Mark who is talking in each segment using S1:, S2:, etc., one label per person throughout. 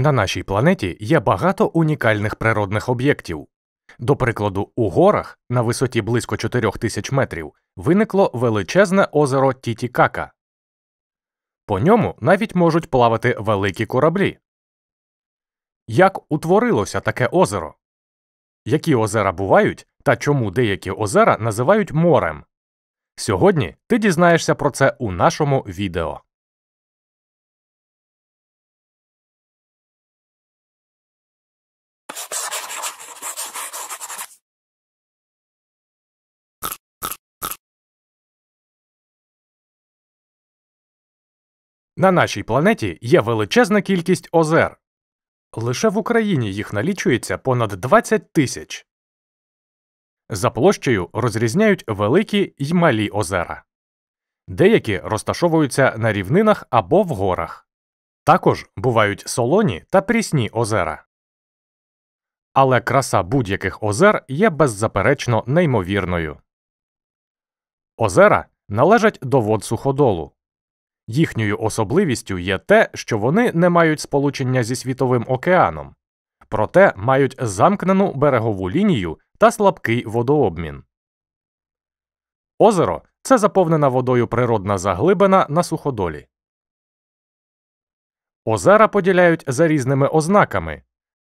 S1: На нашій планеті є багато унікальних природних об'єктів. До прикладу, у горах на висоті близько 4000 метрів виникло величезне озеро Тітікака. По ньому навіть можуть плавати великі кораблі. Як утворилося таке озеро? Які озера бувають та чому деякі озера називають морем? Сьогодні ти дізнаєшся про це у нашому відео. На нашій планеті є величезна кількість озер. Лише в Україні їх налічується понад 20 тисяч. За площею розрізняють великі й малі озера. Деякі розташовуються на рівнинах або в горах. Також бувають солоні та прісні озера. Але краса будь-яких озер є беззаперечно неймовірною. Озера належать до вод суходолу. Їхньою особливістю є те, що вони не мають сполучення зі світовим океаном, проте мають замкнену берегову лінію та слабкий водообмін. Озеро це заповнена водою природна заглибина на суходолі. Озера поділяють за різними ознаками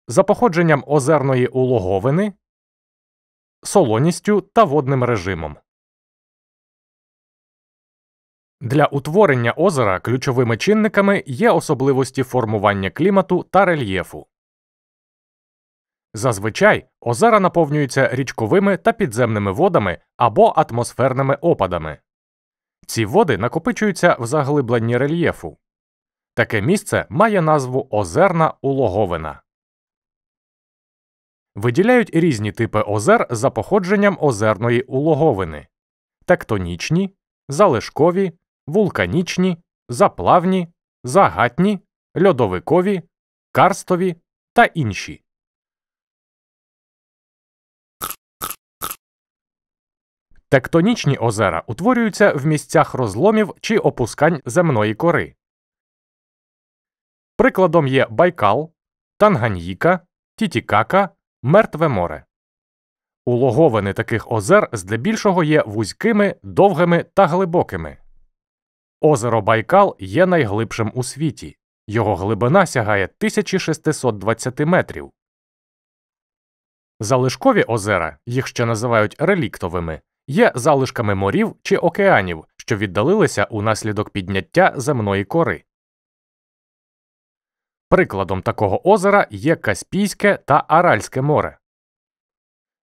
S1: за походженням озерної улоговини, солоністю та водним режимом. Для утворення озера ключовими чинниками є особливості формування клімату та рельєфу. Зазвичай озера наповнюються річковими та підземними водами або атмосферними опадами. Ці води накопичуються в заглибленні рельєфу. Таке місце має назву озерна улоговина. Виділяють різні типи озер за походженням озерної улоговини тектонічні, залишкові, вулканічні, заплавні, загатні, льодовикові, карстові та інші. Тектонічні озера утворюються в місцях розломів чи опускань земної кори. Прикладом є Байкал, Танганьїка, Тітікака, Мертве море. Улоговини таких озер здебільшого є вузькими, довгими та глибокими. Озеро Байкал є найглибшим у світі. Його глибина сягає 1620 метрів. Залишкові озера, їх ще називають реліктовими, є залишками морів чи океанів, що віддалилися унаслідок підняття земної кори. Прикладом такого озера є Каспійське та Аральське море.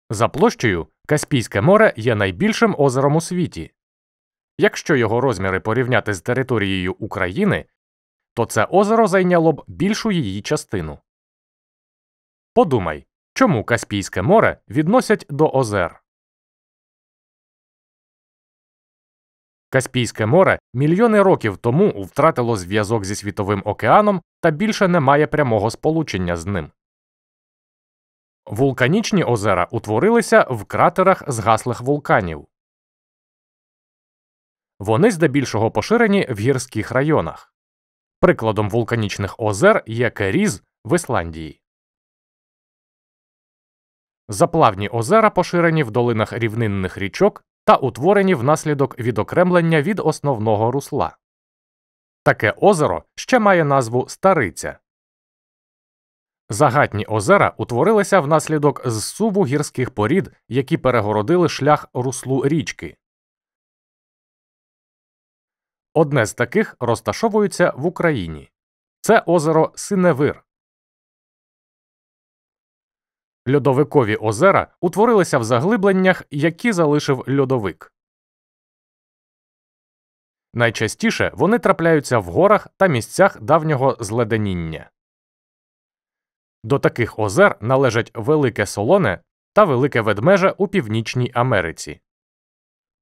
S1: За площею Каспійське море є найбільшим озером у світі. Якщо його розміри порівняти з територією України, то це озеро зайняло б більшу її частину. Подумай, чому Каспійське море відносять до озер. Каспійське море мільйони років тому втратило зв'язок зі Світовим океаном та більше не має прямого сполучення з ним. Вулканічні озера утворилися в кратерах згаслих вулканів. Вони здебільшого поширені в гірських районах. Прикладом вулканічних озер є Керіз в Ісландії. Заплавні озера поширені в долинах рівнинних річок та утворені внаслідок відокремлення від основного русла. Таке озеро ще має назву Стариця. Загатні озера утворилися внаслідок зсуву гірських порід, які перегородили шлях руслу річки. Одне з таких розташовується в Україні. Це озеро Синевир. Льодовикові озера утворилися в заглибленнях, які залишив льодовик. Найчастіше вони трапляються в горах та місцях давнього зледеніння. До таких озер належать Велике Солоне та Велике Ведмеже у Північній Америці.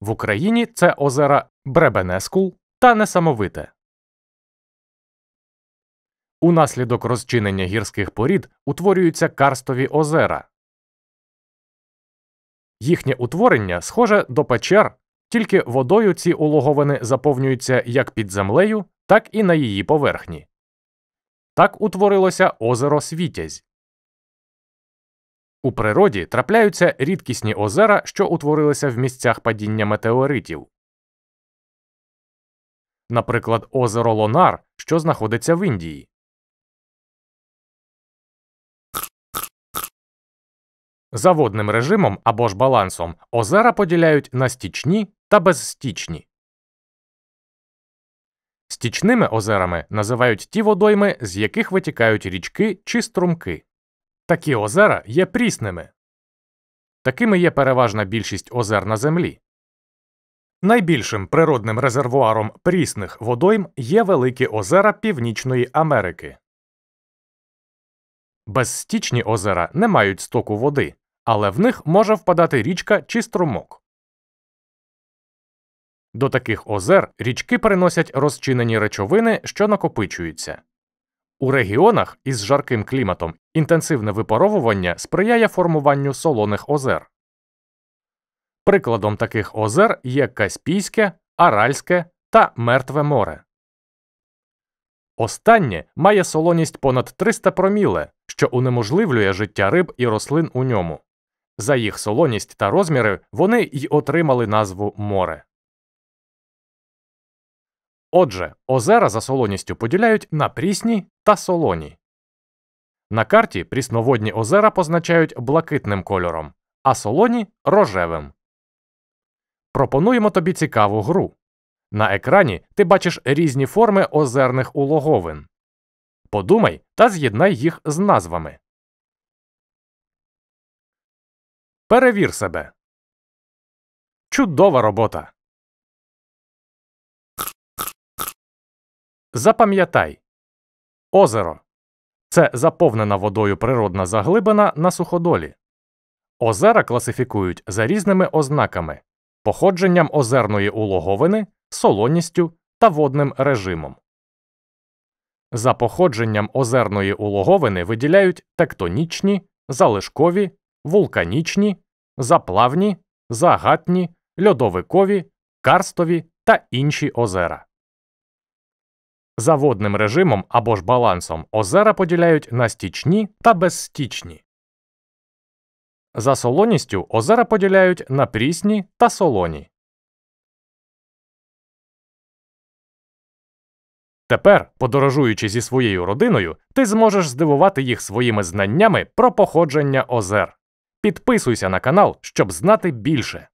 S1: В Україні це озера Бребенескул, та несамовите. Унаслідок розчинення гірських порід утворюються карстові озера. Їхнє утворення схоже до печер, тільки водою ці улоговини заповнюються як під землею, так і на її поверхні. Так утворилося озеро Світязь. У природі трапляються рідкісні озера, що утворилися в місцях падіння метеоритів наприклад, озеро Лонар, що знаходиться в Індії. За водним режимом або ж балансом озера поділяють на стічні та безстічні. Стічними озерами називають ті водойми, з яких витікають річки чи струмки. Такі озера є прісними. Такими є переважна більшість озер на землі. Найбільшим природним резервуаром прісних водойм є Великі озера Північної Америки. Безстічні озера не мають стоку води, але в них може впадати річка чи струмок. До таких озер річки приносять розчинені речовини, що накопичуються. У регіонах із жарким кліматом інтенсивне випаровування сприяє формуванню солоних озер. Прикладом таких озер є Каспійське, Аральське та Мертве море. Останнє має солоність понад 300 проміле, що унеможливлює життя риб і рослин у ньому. За їх солоність та розміри вони й отримали назву море. Отже, озера за солоністю поділяють на прісні та солоні. На карті прісноводні озера позначають блакитним кольором, а солоні рожевим. Пропонуємо тобі цікаву гру. На екрані ти бачиш різні форми озерних улоговин. Подумай та з'єднай їх з назвами. Перевір себе. Чудова робота. Запам'ятай. Озеро. Це заповнена водою природна заглибина на суходолі. Озера класифікують за різними ознаками походженням озерної улоговини, солоністю та водним режимом. За походженням озерної улоговини виділяють тектонічні, залишкові, вулканічні, заплавні, загатні, льодовикові, карстові та інші озера. За водним режимом або ж балансом озера поділяють на стічні та безстічні. За солоністю озера поділяють на прісні та солоні. Тепер, подорожуючи зі своєю родиною, ти зможеш здивувати їх своїми знаннями про походження озер. Підписуйся на канал, щоб знати більше.